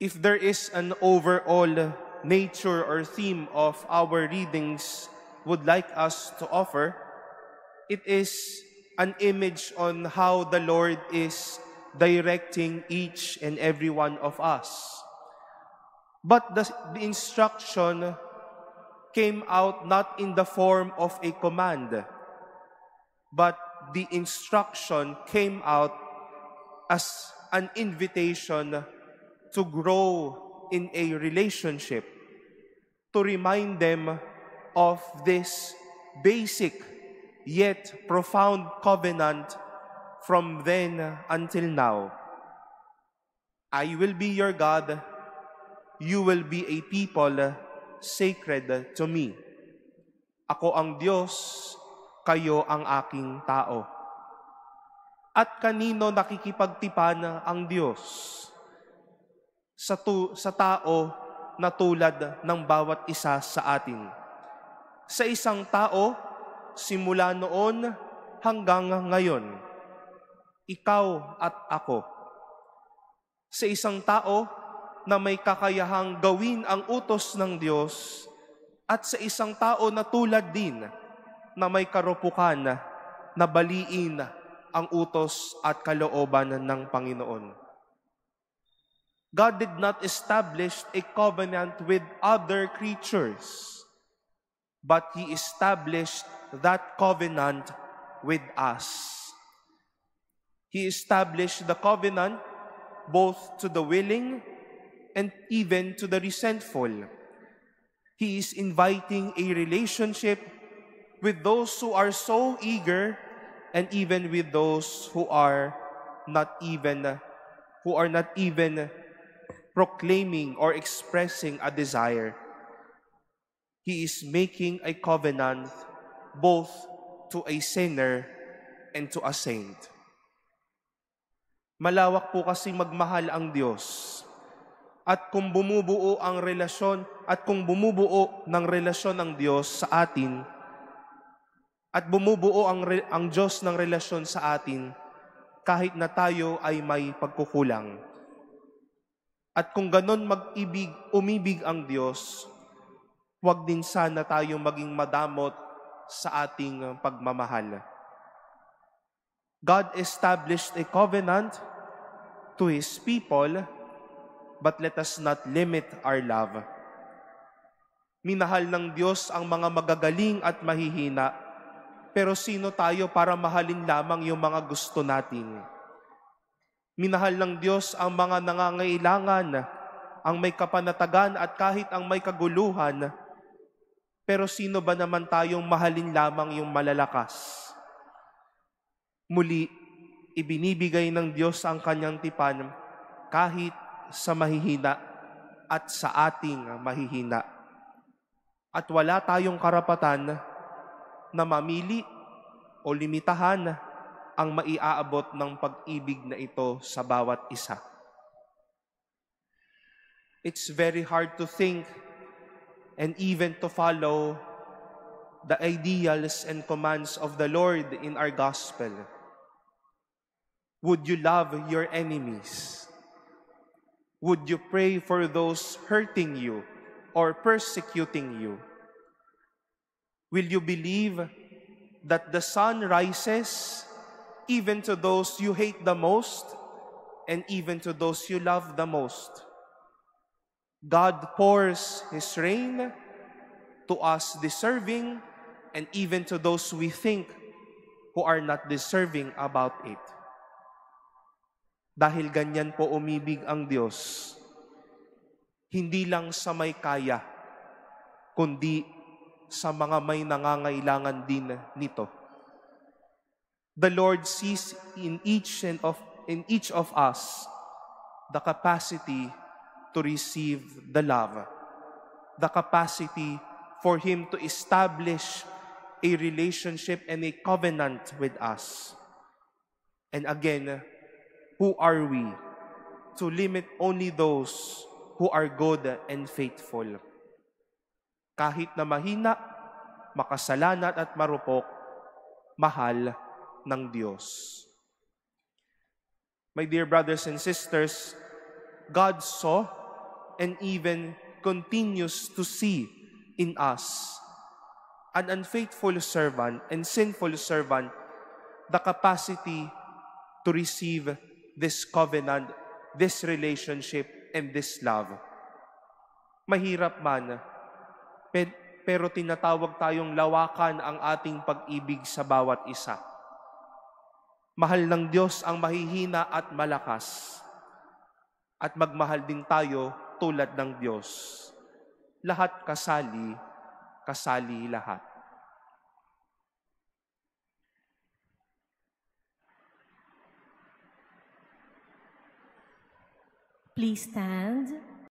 if there is an overall nature or theme of our readings would like us to offer, it is an image on how the Lord is directing each and every one of us. But the, the instruction came out not in the form of a command, but the instruction came out as an invitation to grow in a relationship, to remind them of this basic yet profound covenant from then until now. I will be your God, you will be a people sacred to me. Ako ang Diyos, kayo ang aking tao. At kanino nakikipagtipan ang Diyos? sa, tu- sa tao na tulad ng bawat isa sa atin. Sa isang tao, simula noon hanggang ngayon, ikaw at ako. Sa isang tao na may kakayahang gawin ang utos ng Diyos at sa isang tao na tulad din na may karupukan na baliin ang utos at kalooban ng Panginoon. God did not establish a covenant with other creatures, but He established that covenant with us. He established the covenant both to the willing and even to the resentful. He is inviting a relationship with those who are so eager and even with those who are not even who are not even proclaiming or expressing a desire. He is making a covenant both to a sinner and to a saint. Malawak po kasi magmahal ang Diyos. At kung bumubuo ang relasyon, at kung bumubuo ng relasyon ng Diyos sa atin, at bumubuo ang, ang Diyos ng relasyon sa atin, kahit na tayo ay may pagkukulang at kung ganon mag-ibig, umibig ang Diyos, huwag din sana tayo maging madamot sa ating pagmamahal. God established a covenant to His people, but let us not limit our love. Minahal ng Diyos ang mga magagaling at mahihina, pero sino tayo para mahalin lamang yung mga gusto natin? Minahal ng Diyos ang mga nangangailangan, ang may kapanatagan at kahit ang may kaguluhan. Pero sino ba naman tayong mahalin lamang yung malalakas? Muli, ibinibigay ng Diyos ang kanyang tipan kahit sa mahihina at sa ating mahihina. At wala tayong karapatan na mamili o limitahan ang maiaabot ng pag-ibig na ito sa bawat isa. It's very hard to think and even to follow the ideals and commands of the Lord in our gospel. Would you love your enemies? Would you pray for those hurting you or persecuting you? Will you believe that the sun rises even to those you hate the most and even to those you love the most. God pours His rain to us deserving and even to those we think who are not deserving about it. Dahil ganyan po umibig ang Diyos, hindi lang sa may kaya, kundi sa mga may nangangailangan din nito the Lord sees in each and of in each of us the capacity to receive the love, the capacity for him to establish a relationship and a covenant with us. And again, who are we to limit only those who are good and faithful? Kahit na mahina, makasalanan at marupok, mahal ng Diyos. My dear brothers and sisters, God saw and even continues to see in us an unfaithful servant and sinful servant the capacity to receive this covenant, this relationship, and this love. Mahirap man, pero tinatawag tayong lawakan ang ating pag-ibig sa bawat isa Mahal ng Diyos ang mahihina at malakas. At magmahal din tayo tulad ng Diyos. Lahat kasali, kasali lahat. Please stand.